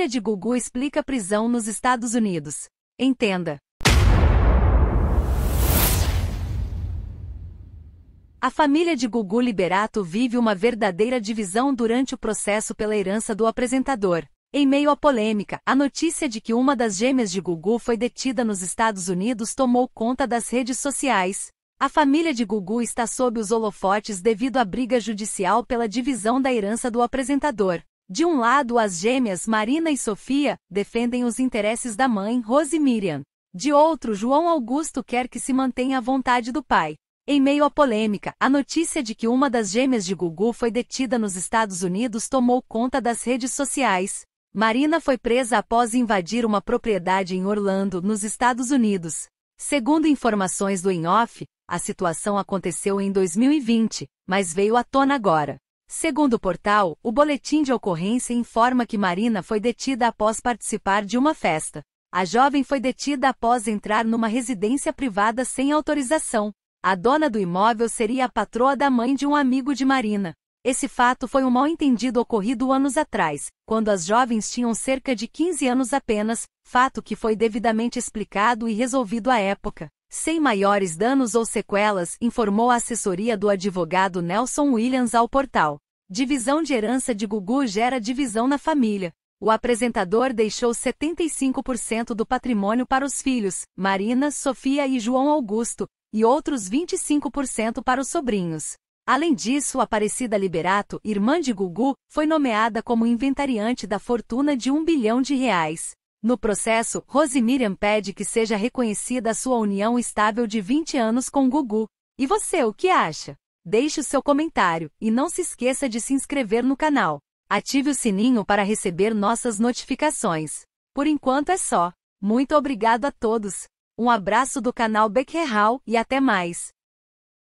Filha de Gugu explica prisão nos Estados Unidos. Entenda. A família de Gugu Liberato vive uma verdadeira divisão durante o processo pela herança do apresentador. Em meio à polêmica, a notícia de que uma das gêmeas de Gugu foi detida nos Estados Unidos tomou conta das redes sociais. A família de Gugu está sob os holofotes devido à briga judicial pela divisão da herança do apresentador. De um lado, as gêmeas Marina e Sofia defendem os interesses da mãe, Rose Miriam. De outro, João Augusto quer que se mantenha a vontade do pai. Em meio à polêmica, a notícia de que uma das gêmeas de Gugu foi detida nos Estados Unidos tomou conta das redes sociais. Marina foi presa após invadir uma propriedade em Orlando, nos Estados Unidos. Segundo informações do In-Off, a situação aconteceu em 2020, mas veio à tona agora. Segundo o portal, o boletim de ocorrência informa que Marina foi detida após participar de uma festa. A jovem foi detida após entrar numa residência privada sem autorização. A dona do imóvel seria a patroa da mãe de um amigo de Marina. Esse fato foi um mal-entendido ocorrido anos atrás, quando as jovens tinham cerca de 15 anos apenas, fato que foi devidamente explicado e resolvido à época sem maiores danos ou sequelas, informou a assessoria do advogado Nelson Williams ao portal. Divisão de herança de Gugu gera divisão na família. O apresentador deixou 75% do patrimônio para os filhos, Marina, Sofia e João Augusto, e outros 25% para os sobrinhos. Além disso, a Aparecida Liberato, irmã de Gugu, foi nomeada como inventariante da fortuna de um bilhão de reais. No processo, Rosimiriam pede que seja reconhecida a sua união estável de 20 anos com Gugu. E você, o que acha? Deixe o seu comentário e não se esqueça de se inscrever no canal. Ative o sininho para receber nossas notificações. Por enquanto é só. Muito obrigado a todos. Um abraço do canal Becquerral e até mais.